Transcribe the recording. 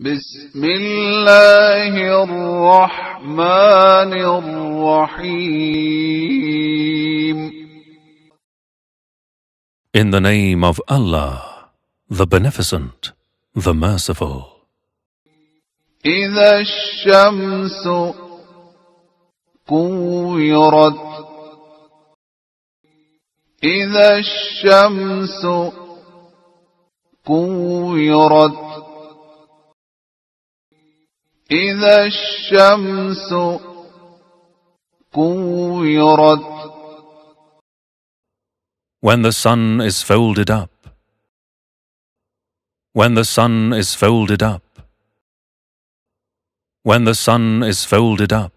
بسم الله الرحمن الرحيم In the name of Allah, the Beneficent, the Merciful. إذا الشمس كورت إذا الشمس كورت إذا الشمس كورت When the sun is folded up When the sun is folded up When the sun is folded up